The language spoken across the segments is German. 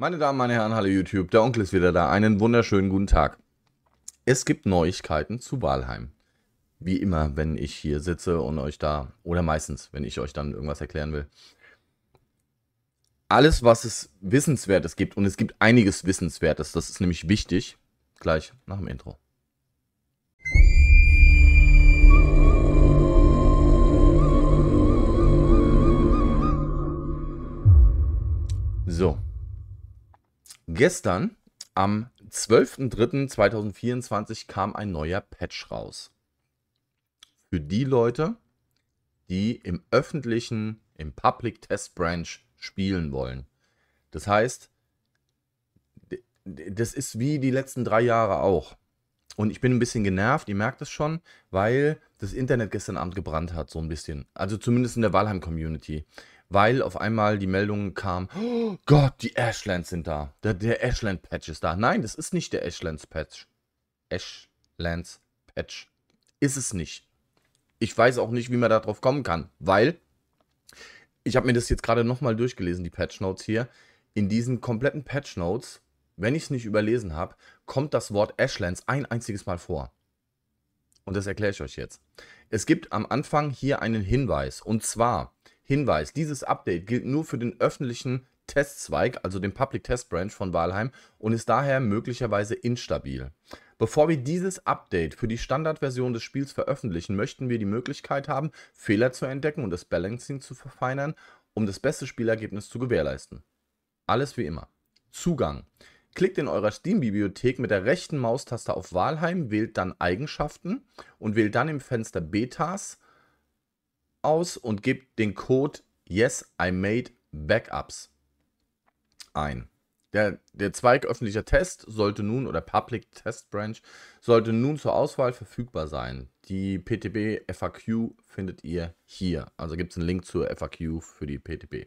Meine Damen, meine Herren, hallo YouTube, der Onkel ist wieder da. Einen wunderschönen guten Tag. Es gibt Neuigkeiten zu Walheim. Wie immer, wenn ich hier sitze und euch da, oder meistens, wenn ich euch dann irgendwas erklären will. Alles, was es Wissenswertes gibt, und es gibt einiges Wissenswertes, das ist nämlich wichtig, gleich nach dem Intro. So. Gestern, am 12.03.2024, kam ein neuer Patch raus. Für die Leute, die im öffentlichen, im Public Test Branch spielen wollen. Das heißt, das ist wie die letzten drei Jahre auch. Und ich bin ein bisschen genervt, ihr merkt es schon, weil das Internet gestern Abend gebrannt hat, so ein bisschen. Also zumindest in der Valheim-Community weil auf einmal die Meldung kam, oh Gott, die Ashlands sind da. Der, der Ashland-Patch ist da. Nein, das ist nicht der Ashlands-Patch. Ashlands-Patch. Ist es nicht. Ich weiß auch nicht, wie man darauf kommen kann, weil ich habe mir das jetzt gerade nochmal durchgelesen, die Patch Notes hier. In diesen kompletten Patch Notes, wenn ich es nicht überlesen habe, kommt das Wort Ashlands ein einziges Mal vor. Und das erkläre ich euch jetzt. Es gibt am Anfang hier einen Hinweis. Und zwar Hinweis, dieses Update gilt nur für den öffentlichen Testzweig, also den Public Test Branch von Walheim und ist daher möglicherweise instabil. Bevor wir dieses Update für die Standardversion des Spiels veröffentlichen, möchten wir die Möglichkeit haben, Fehler zu entdecken und das Balancing zu verfeinern, um das beste Spielergebnis zu gewährleisten. Alles wie immer. Zugang. Klickt in eurer Steam-Bibliothek mit der rechten Maustaste auf Walheim, wählt dann Eigenschaften und wählt dann im Fenster Betas aus und gebt den Code Yes, I made Backups ein. Der, der Zweig öffentlicher Test sollte nun oder Public Test Branch sollte nun zur Auswahl verfügbar sein. Die PTB FAQ findet ihr hier. Also gibt es einen Link zur FAQ für die PTB.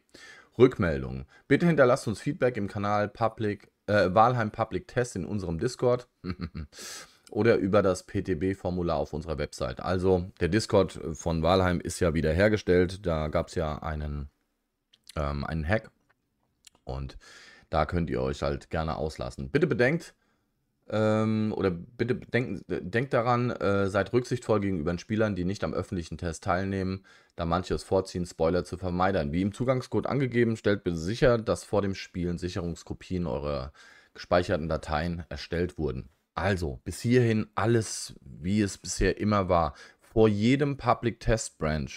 Rückmeldung. Bitte hinterlasst uns Feedback im Kanal Public, äh, Wahlheim Public Test in unserem Discord. oder über das PTB-Formular auf unserer Website. Also der Discord äh, von Walheim ist ja wieder hergestellt. Da gab es ja einen, ähm, einen Hack und da könnt ihr euch halt gerne auslassen. Bitte bedenkt, ähm, oder bitte denkt, denkt daran, äh, seid rücksichtsvoll gegenüber den Spielern, die nicht am öffentlichen Test teilnehmen, da manche es vorziehen, Spoiler zu vermeiden. Wie im Zugangscode angegeben, stellt bitte sicher, dass vor dem Spielen Sicherungskopien eurer gespeicherten Dateien erstellt wurden. Also, bis hierhin alles, wie es bisher immer war. Vor jedem Public Test Branch.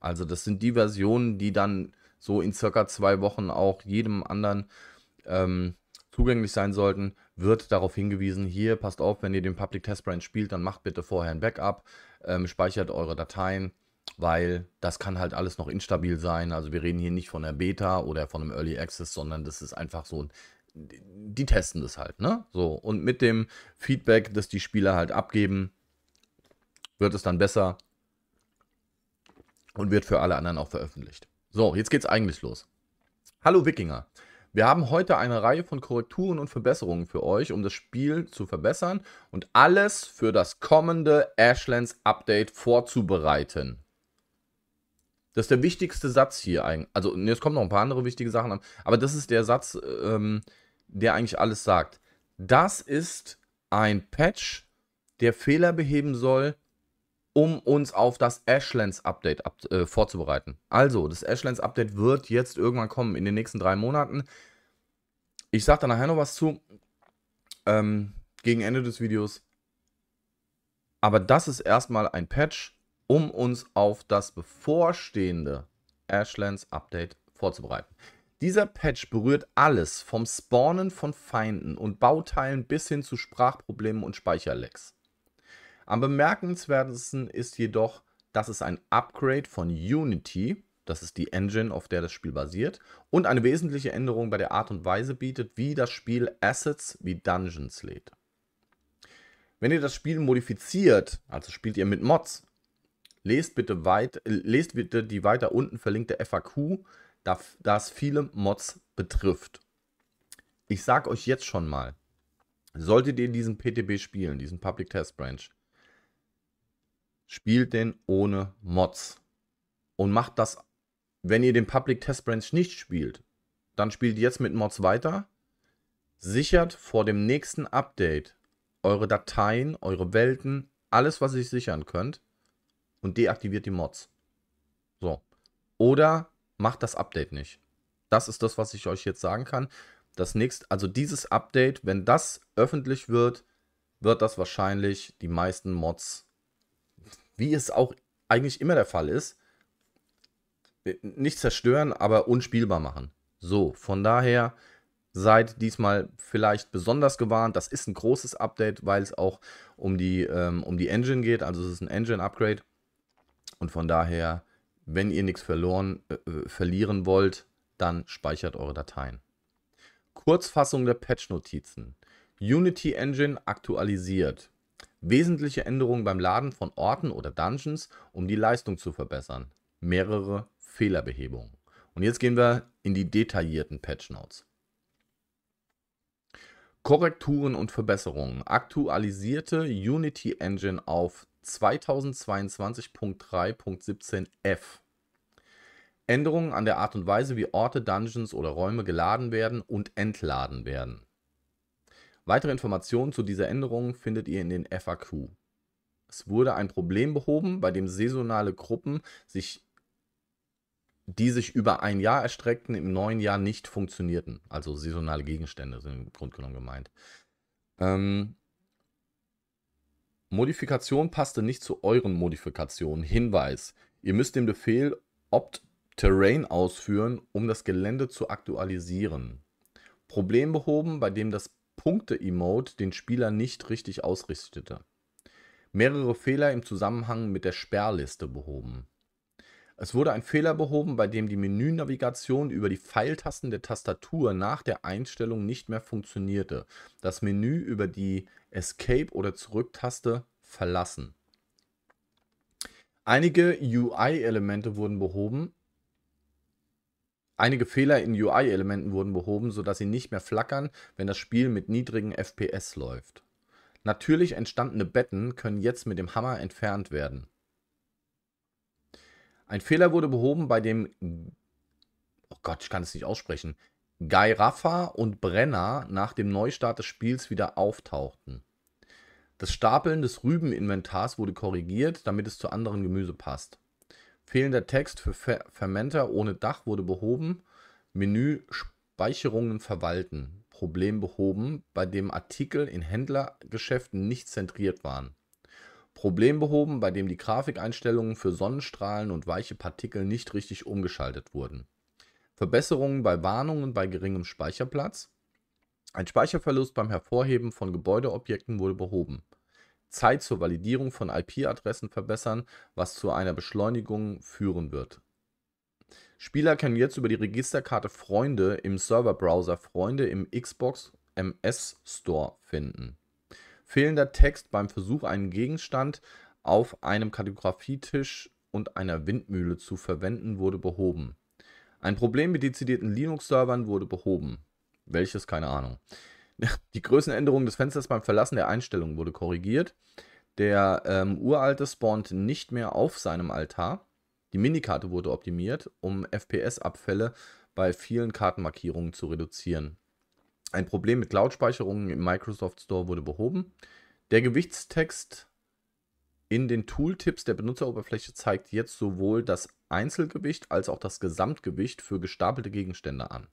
Also, das sind die Versionen, die dann so in circa zwei Wochen auch jedem anderen ähm, zugänglich sein sollten, wird darauf hingewiesen, hier passt auf, wenn ihr den Public Test Branch spielt, dann macht bitte vorher ein Backup, ähm, speichert eure Dateien, weil das kann halt alles noch instabil sein. Also wir reden hier nicht von der Beta oder von einem Early Access, sondern das ist einfach so ein die testen das halt, ne? So, und mit dem Feedback, das die Spieler halt abgeben, wird es dann besser und wird für alle anderen auch veröffentlicht. So, jetzt geht's eigentlich los. Hallo Wikinger. Wir haben heute eine Reihe von Korrekturen und Verbesserungen für euch, um das Spiel zu verbessern und alles für das kommende Ashlands Update vorzubereiten. Das ist der wichtigste Satz hier eigentlich. Also, nee, es kommen noch ein paar andere wichtige Sachen an. Aber das ist der Satz, ähm, der eigentlich alles sagt. Das ist ein Patch, der Fehler beheben soll, um uns auf das Ashlands-Update ab, äh, vorzubereiten. Also, das Ashlands-Update wird jetzt irgendwann kommen, in den nächsten drei Monaten. Ich sage da nachher noch was zu, ähm, gegen Ende des Videos. Aber das ist erstmal ein Patch, um uns auf das bevorstehende Ashlands Update vorzubereiten. Dieser Patch berührt alles, vom Spawnen von Feinden und Bauteilen bis hin zu Sprachproblemen und Speicherlecks. Am bemerkenswertesten ist jedoch, dass es ein Upgrade von Unity, das ist die Engine, auf der das Spiel basiert, und eine wesentliche Änderung bei der Art und Weise bietet, wie das Spiel Assets wie Dungeons lädt. Wenn ihr das Spiel modifiziert, also spielt ihr mit Mods, Lest bitte, weit, lest bitte die weiter unten verlinkte FAQ, da, da es viele Mods betrifft. Ich sage euch jetzt schon mal, solltet ihr diesen PTB spielen, diesen Public Test Branch, spielt den ohne Mods. Und macht das, wenn ihr den Public Test Branch nicht spielt, dann spielt jetzt mit Mods weiter. Sichert vor dem nächsten Update eure Dateien, eure Welten, alles, was ihr sichern könnt und deaktiviert die Mods. So. Oder macht das Update nicht. Das ist das, was ich euch jetzt sagen kann. Das nächste, also dieses Update, wenn das öffentlich wird, wird das wahrscheinlich die meisten Mods, wie es auch eigentlich immer der Fall ist, nicht zerstören, aber unspielbar machen. So, von daher seid diesmal vielleicht besonders gewarnt. Das ist ein großes Update, weil es auch um die, ähm, um die Engine geht. Also es ist ein Engine-Upgrade. Und von daher, wenn ihr nichts verloren, äh, äh, verlieren wollt, dann speichert eure Dateien. Kurzfassung der Patch-Notizen. Unity Engine aktualisiert. Wesentliche Änderungen beim Laden von Orten oder Dungeons, um die Leistung zu verbessern. Mehrere Fehlerbehebungen. Und jetzt gehen wir in die detaillierten Patch Notes. Korrekturen und Verbesserungen. Aktualisierte Unity Engine auf 2022.3.17f. Änderungen an der Art und Weise, wie Orte, Dungeons oder Räume geladen werden und entladen werden. Weitere Informationen zu dieser Änderung findet ihr in den FAQ. Es wurde ein Problem behoben, bei dem saisonale Gruppen, sich, die sich über ein Jahr erstreckten, im neuen Jahr nicht funktionierten. Also saisonale Gegenstände sind im Grunde genommen gemeint. Ähm, Modifikation passte nicht zu euren Modifikationen. Hinweis: Ihr müsst den Befehl opt terrain ausführen, um das Gelände zu aktualisieren. Problem behoben, bei dem das Punkte-Emote den Spieler nicht richtig ausrichtete. Mehrere Fehler im Zusammenhang mit der Sperrliste behoben es wurde ein Fehler behoben, bei dem die Menünavigation über die Pfeiltasten der Tastatur nach der Einstellung nicht mehr funktionierte. Das Menü über die Escape- oder Zurücktaste verlassen. Einige UI-Elemente wurden behoben. Einige Fehler in UI-Elementen wurden behoben, sodass sie nicht mehr flackern, wenn das Spiel mit niedrigen FPS läuft. Natürlich entstandene Betten können jetzt mit dem Hammer entfernt werden. Ein Fehler wurde behoben, bei dem, oh Gott, ich kann es nicht aussprechen, Guy Raffa und Brenner nach dem Neustart des Spiels wieder auftauchten. Das Stapeln des Rübeninventars wurde korrigiert, damit es zu anderen Gemüse passt. Fehlender Text für Fer Fermenter ohne Dach wurde behoben. Menü Speicherungen verwalten. Problem behoben, bei dem Artikel in Händlergeschäften nicht zentriert waren. Problem behoben, bei dem die Grafikeinstellungen für Sonnenstrahlen und weiche Partikel nicht richtig umgeschaltet wurden. Verbesserungen bei Warnungen bei geringem Speicherplatz. Ein Speicherverlust beim Hervorheben von Gebäudeobjekten wurde behoben. Zeit zur Validierung von IP-Adressen verbessern, was zu einer Beschleunigung führen wird. Spieler können jetzt über die Registerkarte Freunde im Serverbrowser Freunde im Xbox MS Store finden. Fehlender Text beim Versuch, einen Gegenstand auf einem Kartografietisch und einer Windmühle zu verwenden, wurde behoben. Ein Problem mit dezidierten Linux-Servern wurde behoben. Welches, keine Ahnung. Die Größenänderung des Fensters beim Verlassen der Einstellungen wurde korrigiert. Der ähm, uralte spawnt nicht mehr auf seinem Altar. Die Minikarte wurde optimiert, um FPS-Abfälle bei vielen Kartenmarkierungen zu reduzieren. Ein Problem mit Cloud-Speicherungen im Microsoft Store wurde behoben. Der Gewichtstext in den Tooltips der Benutzeroberfläche zeigt jetzt sowohl das Einzelgewicht als auch das Gesamtgewicht für gestapelte Gegenstände an.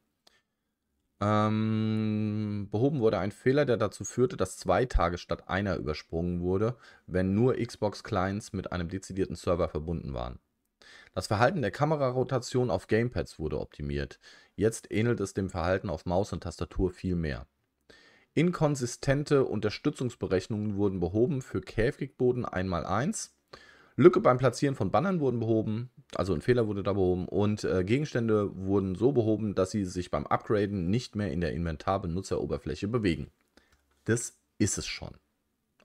Ähm, behoben wurde ein Fehler, der dazu führte, dass zwei Tage statt einer übersprungen wurde, wenn nur Xbox-Clients mit einem dezidierten Server verbunden waren. Das Verhalten der Kamerarotation auf Gamepads wurde optimiert. Jetzt ähnelt es dem Verhalten auf Maus und Tastatur viel mehr. Inkonsistente Unterstützungsberechnungen wurden behoben für Käfigboden 1x1. Lücke beim Platzieren von Bannern wurden behoben, also ein Fehler wurde da behoben und äh, Gegenstände wurden so behoben, dass sie sich beim Upgraden nicht mehr in der Inventarbenutzeroberfläche bewegen. Das ist es schon.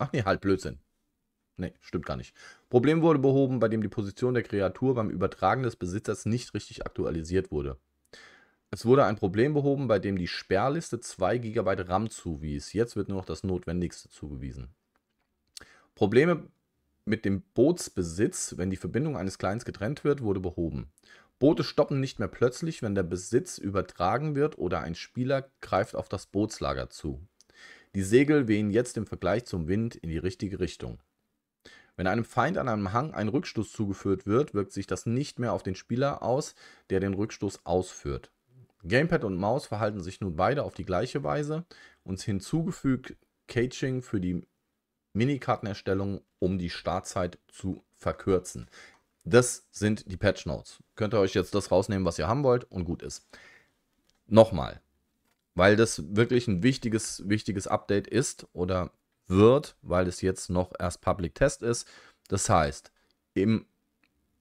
Ach nee, halt Blödsinn. Nee, stimmt gar nicht. Problem wurde behoben, bei dem die Position der Kreatur beim Übertragen des Besitzers nicht richtig aktualisiert wurde. Es wurde ein Problem behoben, bei dem die Sperrliste 2 GB RAM zuwies. Jetzt wird nur noch das Notwendigste zugewiesen. Probleme mit dem Bootsbesitz, wenn die Verbindung eines Clients getrennt wird, wurde behoben. Boote stoppen nicht mehr plötzlich, wenn der Besitz übertragen wird oder ein Spieler greift auf das Bootslager zu. Die Segel wehen jetzt im Vergleich zum Wind in die richtige Richtung. Wenn einem Feind an einem Hang ein Rückstoß zugeführt wird, wirkt sich das nicht mehr auf den Spieler aus, der den Rückstoß ausführt. Gamepad und Maus verhalten sich nun beide auf die gleiche Weise und hinzugefügt Caging für die Minikartenerstellung, um die Startzeit zu verkürzen. Das sind die Patch Notes. Könnt ihr euch jetzt das rausnehmen, was ihr haben wollt und gut ist. Nochmal, weil das wirklich ein wichtiges, wichtiges Update ist oder wird, weil es jetzt noch erst Public Test ist. Das heißt, im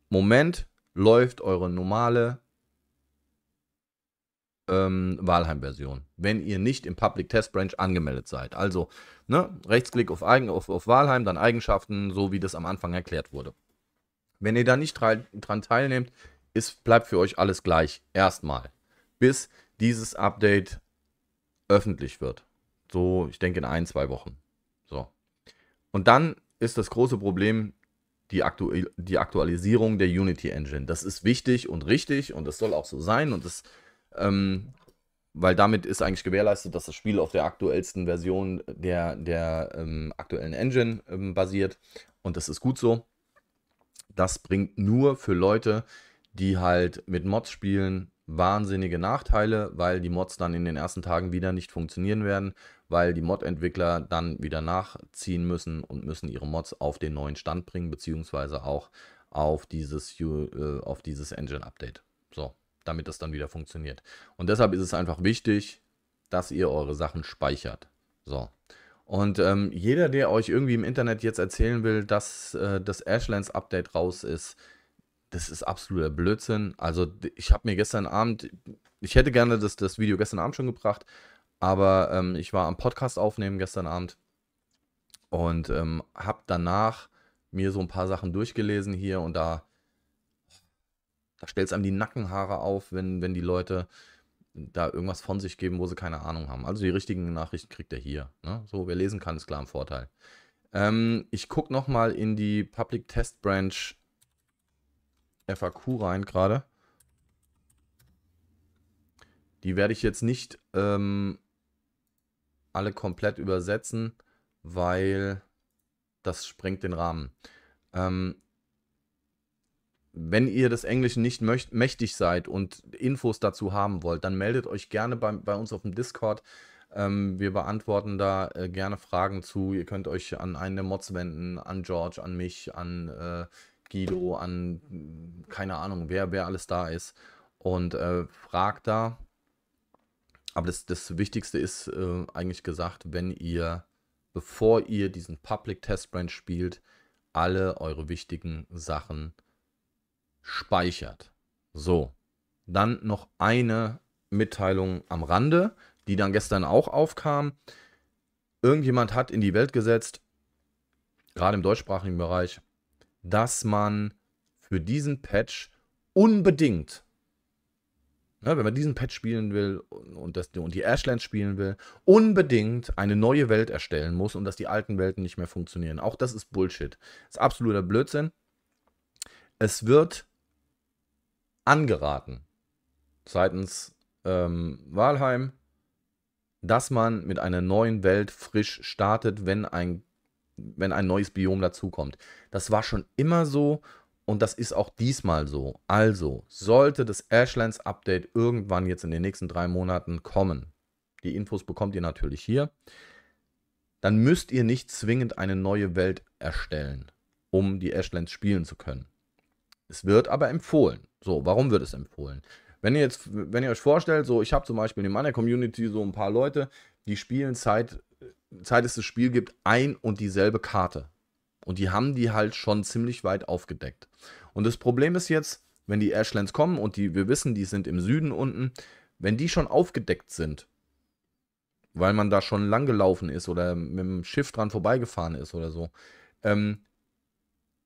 Moment läuft eure normale ähm, Wahlheim-Version, wenn ihr nicht im Public Test Branch angemeldet seid. Also ne, Rechtsklick auf, Eigen, auf, auf Wahlheim, dann Eigenschaften, so wie das am Anfang erklärt wurde. Wenn ihr da nicht dran teilnehmt, ist, bleibt für euch alles gleich erstmal, bis dieses Update öffentlich wird. So, ich denke in ein, zwei Wochen. Und dann ist das große Problem die, Aktu die Aktualisierung der Unity Engine. Das ist wichtig und richtig und das soll auch so sein und das, ähm, weil damit ist eigentlich gewährleistet, dass das Spiel auf der aktuellsten Version der, der ähm, aktuellen Engine ähm, basiert und das ist gut so. Das bringt nur für Leute, die halt mit Mods spielen, wahnsinnige Nachteile, weil die Mods dann in den ersten Tagen wieder nicht funktionieren werden, weil die Mod-Entwickler dann wieder nachziehen müssen und müssen ihre Mods auf den neuen Stand bringen, beziehungsweise auch auf dieses, äh, auf dieses Engine-Update. So, damit das dann wieder funktioniert. Und deshalb ist es einfach wichtig, dass ihr eure Sachen speichert. So. Und ähm, jeder, der euch irgendwie im Internet jetzt erzählen will, dass äh, das Ashlands-Update raus ist, das ist absoluter Blödsinn. Also ich habe mir gestern Abend, ich hätte gerne das, das Video gestern Abend schon gebracht, aber ähm, ich war am Podcast aufnehmen gestern Abend und ähm, habe danach mir so ein paar Sachen durchgelesen hier und da, da stellt es einem die Nackenhaare auf, wenn, wenn die Leute da irgendwas von sich geben, wo sie keine Ahnung haben. Also die richtigen Nachrichten kriegt er hier. Ne? So, wer lesen kann, ist klar ein Vorteil. Ähm, ich gucke nochmal in die Public Test Branch FAQ rein gerade. Die werde ich jetzt nicht ähm, alle komplett übersetzen, weil das sprengt den Rahmen. Ähm, wenn ihr das Englische nicht möcht, mächtig seid und Infos dazu haben wollt, dann meldet euch gerne bei, bei uns auf dem Discord. Ähm, wir beantworten da äh, gerne Fragen zu. Ihr könnt euch an einen der Mods wenden, an George, an mich, an äh, Guido, an keine Ahnung, wer, wer alles da ist und äh, fragt da. Aber das, das Wichtigste ist äh, eigentlich gesagt, wenn ihr, bevor ihr diesen Public Test Branch spielt, alle eure wichtigen Sachen speichert. So, dann noch eine Mitteilung am Rande, die dann gestern auch aufkam. Irgendjemand hat in die Welt gesetzt, gerade im deutschsprachigen Bereich, dass man für diesen Patch unbedingt, ne, wenn man diesen Patch spielen will und, das, und die Ashlands spielen will, unbedingt eine neue Welt erstellen muss und dass die alten Welten nicht mehr funktionieren. Auch das ist Bullshit. Das ist absoluter Blödsinn. Es wird angeraten seitens ähm, Walheim, dass man mit einer neuen Welt frisch startet, wenn ein wenn ein neues Biom dazukommt. Das war schon immer so und das ist auch diesmal so. Also, sollte das Ashlands Update irgendwann jetzt in den nächsten drei Monaten kommen, die Infos bekommt ihr natürlich hier, dann müsst ihr nicht zwingend eine neue Welt erstellen, um die Ashlands spielen zu können. Es wird aber empfohlen. So, warum wird es empfohlen? Wenn ihr jetzt, wenn ihr euch vorstellt, so ich habe zum Beispiel in meiner Community so ein paar Leute, die spielen seit Zeit es das Spiel gibt, ein und dieselbe Karte. Und die haben die halt schon ziemlich weit aufgedeckt. Und das Problem ist jetzt, wenn die Ashlands kommen und die, wir wissen, die sind im Süden unten, wenn die schon aufgedeckt sind, weil man da schon lang gelaufen ist oder mit dem Schiff dran vorbeigefahren ist oder so, ähm,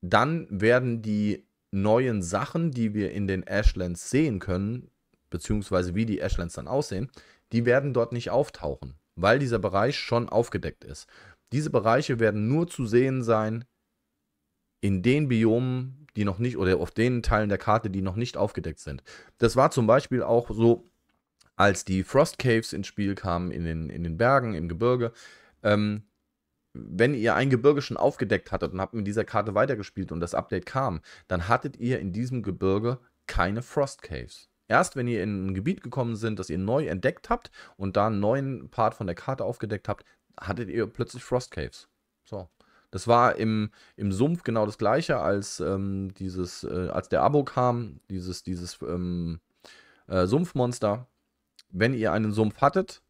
dann werden die neuen Sachen, die wir in den Ashlands sehen können, beziehungsweise wie die Ashlands dann aussehen, die werden dort nicht auftauchen weil dieser Bereich schon aufgedeckt ist. Diese Bereiche werden nur zu sehen sein in den Biomen, die noch nicht, oder auf den Teilen der Karte, die noch nicht aufgedeckt sind. Das war zum Beispiel auch so, als die Frost Caves ins Spiel kamen, in den, in den Bergen, im Gebirge. Ähm, wenn ihr ein Gebirge schon aufgedeckt hattet und habt mit dieser Karte weitergespielt und das Update kam, dann hattet ihr in diesem Gebirge keine Frost Caves erst wenn ihr in ein Gebiet gekommen seid, das ihr neu entdeckt habt und da einen neuen Part von der Karte aufgedeckt habt, hattet ihr plötzlich Frost Caves. So. Das war im, im Sumpf genau das gleiche, als ähm, dieses, äh, als der Abo kam, dieses, dieses ähm, äh, Sumpfmonster. Wenn ihr einen Sumpf hattet,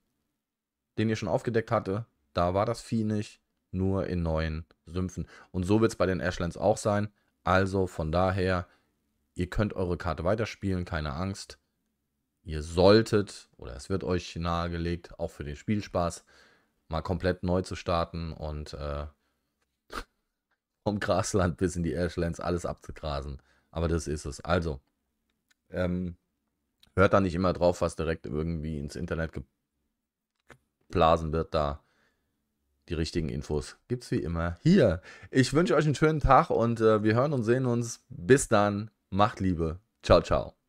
den ihr schon aufgedeckt hatte, da war das Vieh nicht, nur in neuen Sümpfen. Und so wird es bei den Ashlands auch sein. Also von daher, Ihr könnt eure Karte weiterspielen, keine Angst. Ihr solltet, oder es wird euch nahegelegt, auch für den Spielspaß, mal komplett neu zu starten und äh, vom Grasland bis in die Ashlands alles abzugrasen. Aber das ist es. Also, ähm, hört da nicht immer drauf, was direkt irgendwie ins Internet geblasen wird da. Die richtigen Infos gibt es wie immer hier. Ich wünsche euch einen schönen Tag und äh, wir hören und sehen uns. Bis dann. Macht Liebe. Ciao, ciao.